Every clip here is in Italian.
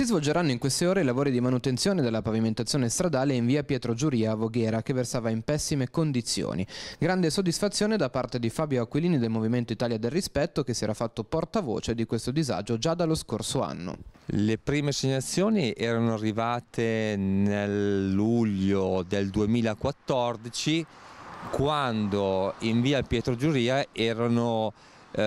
Si svolgeranno in queste ore i lavori di manutenzione della pavimentazione stradale in via Pietro Giuria a Voghera che versava in pessime condizioni. Grande soddisfazione da parte di Fabio Aquilini del Movimento Italia del Rispetto che si era fatto portavoce di questo disagio già dallo scorso anno. Le prime segnazioni erano arrivate nel luglio del 2014 quando in via Pietro Giuria erano eh,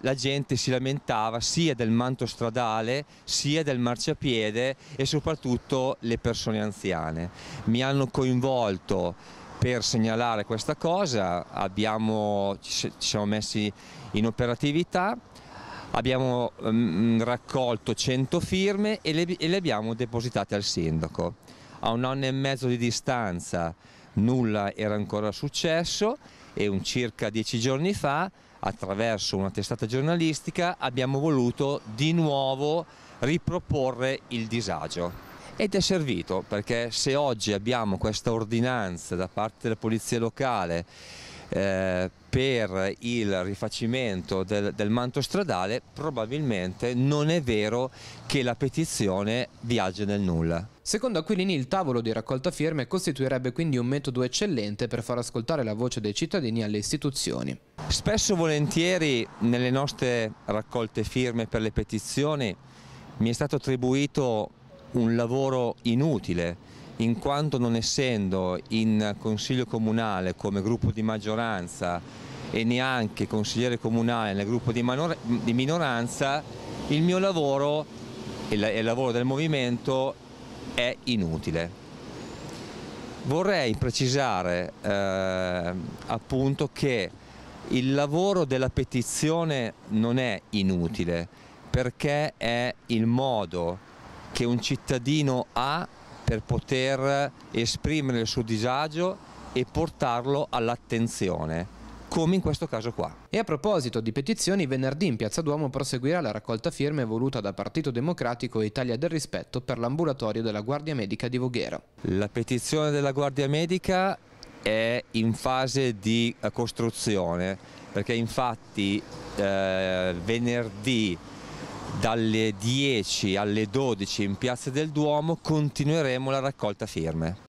la gente si lamentava sia del manto stradale sia del marciapiede e soprattutto le persone anziane. Mi hanno coinvolto per segnalare questa cosa, abbiamo, ci siamo messi in operatività, abbiamo mh, mm, raccolto 100 firme e le, e le abbiamo depositate al sindaco. A un anno e mezzo di distanza nulla era ancora successo e un circa dieci giorni fa attraverso una testata giornalistica abbiamo voluto di nuovo riproporre il disagio ed è servito perché se oggi abbiamo questa ordinanza da parte della polizia locale eh, per il rifacimento del, del, manto stradale probabilmente non è vero che la petizione viaggia nel nulla. Secondo Aquilini il tavolo di raccolta firme costituirebbe quindi un metodo eccellente per far ascoltare la voce dei cittadini alle istituzioni. Spesso e volentieri nelle nostre raccolte firme per le petizioni mi è stato attribuito un lavoro inutile, in quanto non essendo in Consiglio Comunale come gruppo di maggioranza e neanche consigliere comunale nel gruppo di, di minoranza, il mio lavoro e la il lavoro del movimento è inutile. Vorrei precisare eh, appunto che il lavoro della petizione non è inutile perché è il modo che un cittadino ha per poter esprimere il suo disagio e portarlo all'attenzione come in questo caso qua. E a proposito di petizioni, venerdì in Piazza Duomo proseguirà la raccolta firme voluta da Partito Democratico e Italia del Rispetto per l'ambulatorio della Guardia Medica di Voghera. La petizione della Guardia Medica è in fase di eh, costruzione, perché infatti eh, venerdì dalle 10 alle 12 in Piazza del Duomo continueremo la raccolta firme.